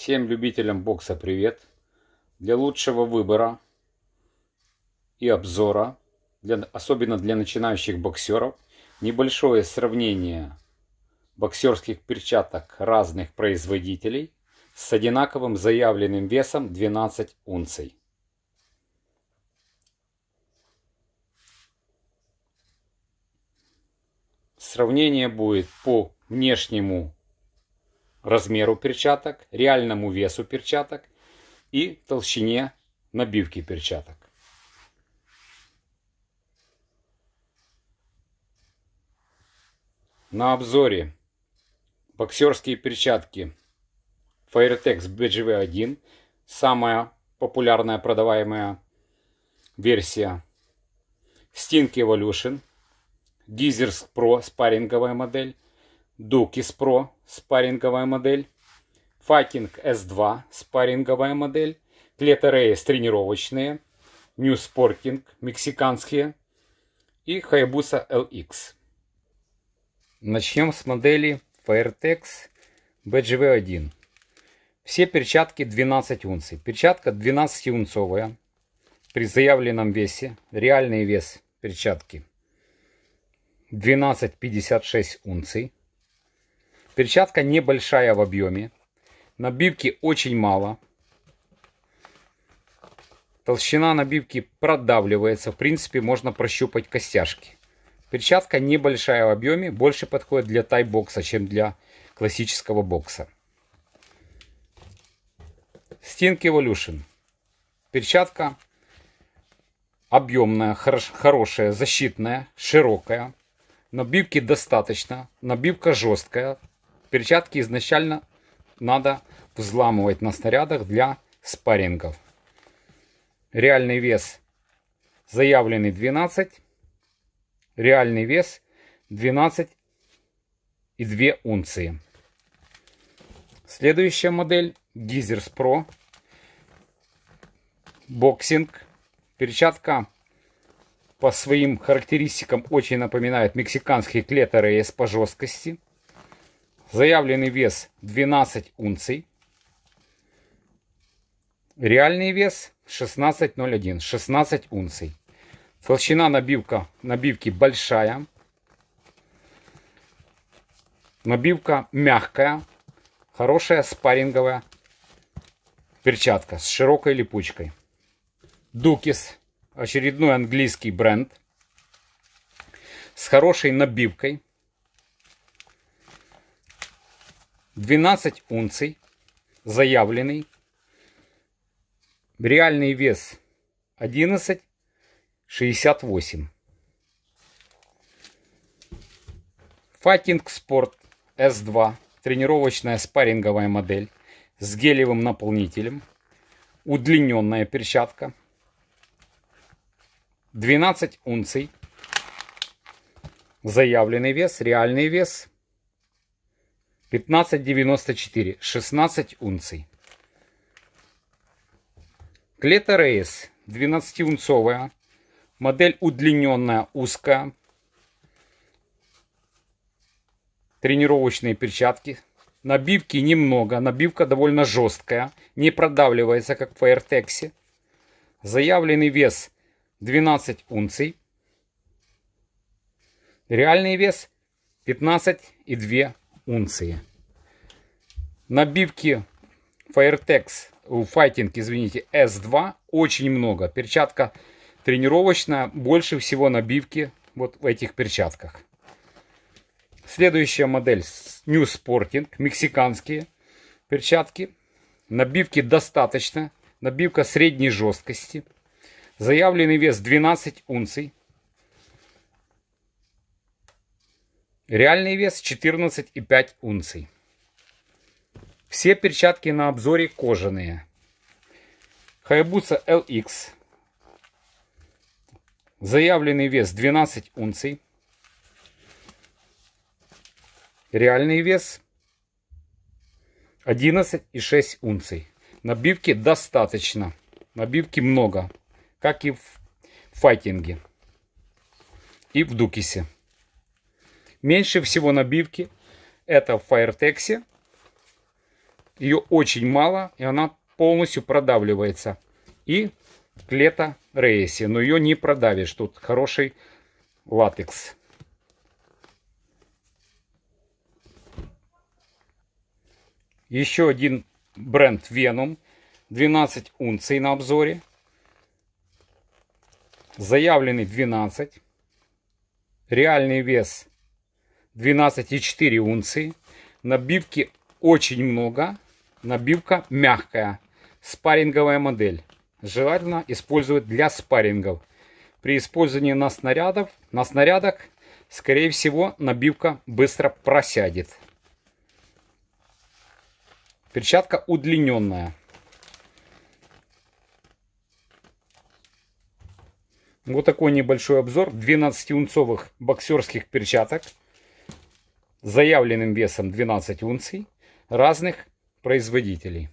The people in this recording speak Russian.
Всем любителям бокса привет. Для лучшего выбора и обзора, для, особенно для начинающих боксеров, небольшое сравнение боксерских перчаток разных производителей с одинаковым заявленным весом 12 унций. Сравнение будет по внешнему размеру перчаток, реальному весу перчаток и толщине набивки перчаток. На обзоре боксерские перчатки Firetex BGV1, самая популярная продаваемая версия, Sting Evolution, Geezers Pro спарринговая модель, Дукис Про – спарринговая модель. Факинг S2 – спарринговая модель. Клетерейс – тренировочные. Нью Sporting – мексиканские. И Хайбуса LX. Начнем с модели Fairtex BGV1. Все перчатки 12 унций. Перчатка 12-унцовая. При заявленном весе. Реальный вес перчатки 12,56 унций. Перчатка небольшая в объеме. Набивки очень мало. Толщина набивки продавливается. В принципе, можно прощупать костяшки. Перчатка небольшая в объеме. Больше подходит для тайбокса, чем для классического бокса. Стинг Evolution. Перчатка объемная, хорош, хорошая, защитная, широкая. Набивки достаточно. Набивка жесткая. Перчатки изначально надо взламывать на снарядах для спаррингов. Реальный вес заявленный 12. Реальный вес 12 и 2 унции. Следующая модель Geezers Pro. Боксинг. Перчатка по своим характеристикам очень напоминает мексиканские клетеры ES по жесткости. Заявленный вес 12 унций. Реальный вес 16,01, 16 унций. Толщина набивка, набивки большая. Набивка мягкая, хорошая спарринговая перчатка с широкой липучкой. Дукис, очередной английский бренд, с хорошей набивкой. 12 унций, заявленный. Реальный вес 11,68. Fighting Sport S2, тренировочная спарринговая модель с гелевым наполнителем, удлиненная перчатка, 12 унций, заявленный вес, реальный вес – 15,94, 16 унций. Клета Рейс 12-унцовая. Модель удлиненная, узкая. Тренировочные перчатки. Набивки немного. Набивка довольно жесткая. Не продавливается, как в Airtex. Заявленный вес 12 унций. Реальный вес 15,2 унции. Набивки Firetex, Fighting, извините, S2 очень много. Перчатка тренировочная, больше всего набивки вот в этих перчатках. Следующая модель New Sporting, мексиканские перчатки. Набивки достаточно, набивка средней жесткости. Заявленный вес 12 унций. Реальный вес 14,5 унций. Все перчатки на обзоре кожаные. Хайбуса LX. Заявленный вес 12 унций. Реальный вес 11,6 унций. Набивки достаточно. Набивки много. Как и в файтинге. И в дукисе. Меньше всего набивки. Это в Firetex. Ее очень мало, и она полностью продавливается. И Клета Рейси, но ее не продавишь. Тут хороший латекс. Еще один бренд Venom. 12 унций на обзоре. Заявленный 12. Реальный вес 12,4 унции. Набивки очень много. Набивка мягкая. Спарринговая модель. Желательно использовать для спаррингов. При использовании на, снарядов, на снарядах, скорее всего, набивка быстро просядет. Перчатка удлиненная. Вот такой небольшой обзор 12-унцовых боксерских перчаток заявленным весом 12 унций разных производителей.